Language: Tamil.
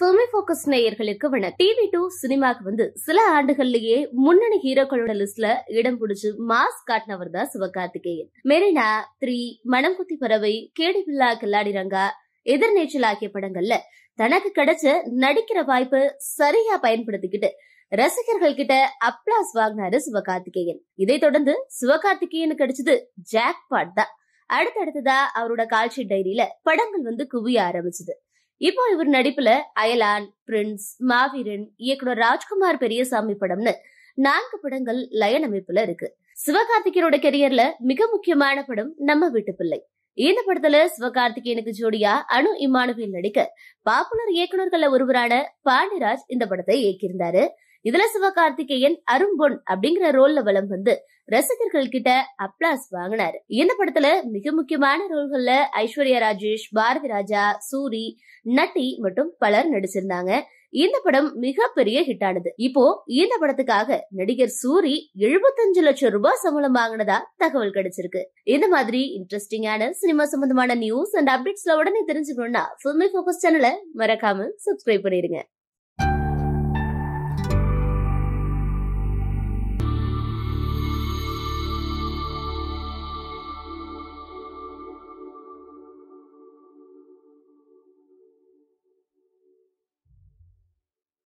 ஃபில்மி போக்கஸ் நேயர்களுக்கு வணக்கம் டிவி டூ சினிமாக்கு வந்து சில ஆண்டுகள்லயே முன்னணி ஹீரோக்களோட லிஸ்ட்ல இடம் பிடிச்சு மாஸ் காட்டினவர் தான் சிவகார்த்திகேயன் மெரினா த்ரீ மனம் குத்தி பறவை கேடிபில்லா கில்லாடி ரங்கா எதிர்நீச்சல் ஆகிய படங்கள்ல தனக்கு கிடைச்ச நடிக்கிற வாய்ப்பு சரியா பயன்படுத்திக்கிட்டு ரசிகர்கள் கிட்ட அப்ளாஸ் வாங்கினாரு சிவகார்த்திகேயன் இதை தொடர்ந்து சிவகார்த்திகேயன் கிடைச்சது ஜாக் பாட் தான் அடுத்தடுத்ததா அவரோட காட்சி டைரியில படங்கள் வந்து குவிய ஆரம்பிச்சது இப்போ இவர் நடிப்புல அயலான் பிரின்ஸ் மாவீரன் இயக்குனர் ராஜ்குமார் பெரியசாமி படம்னு நான்கு படங்கள் லயன் அமைப்புல இருக்கு சிவகார்த்திகேயனோட கெரியர்ல மிக முக்கியமான படம் நம்ம வீட்டு பிள்ளை இந்த படத்துல சிவகார்த்திகேயனுக்கு ஜோடியா அனு இமானுவேல் நடிக்க பாப்புலர் இயக்குநர்கள்ல ஒருவரான பாண்டியராஜ் இந்த படத்தை இயக்கியிருந்தாரு இதுல சிவகார்த்திகேயன் அரும்பொன் அப்படிங்கிற ரோல்ல வளம் வந்து ரசிகர்கள் கிட்ட அப்ளாஸ் வாங்கினாரு இந்த படத்துல மிக முக்கியமான ரோல்கள்ல ஐஸ்வர்யா ராஜேஷ் பாரதி ராஜா சூரி நட்டி மற்றும் பலர் நடிச்சிருந்தாங்க இந்த படம் மிகப்பெரிய ஹிட் ஆனது இப்போ இந்த படத்துக்காக நடிகர் சூரி எழுபத்தஞ்சு லட்சம் ரூபாய் சம்பளம் வாங்கினதா தகவல் கிடைச்சிருக்கு இந்த மாதிரி இன்ட்ரெஸ்டிங்கான சினிமா சம்பந்தமான நியூஸ் அண்ட் அப்டேட்ஸ்ல உடனே தெரிஞ்சுக்கணும்னா ஃபில்மி சேனலை மறக்காம சப்ஸ்கிரைப் பண்ணிருங்க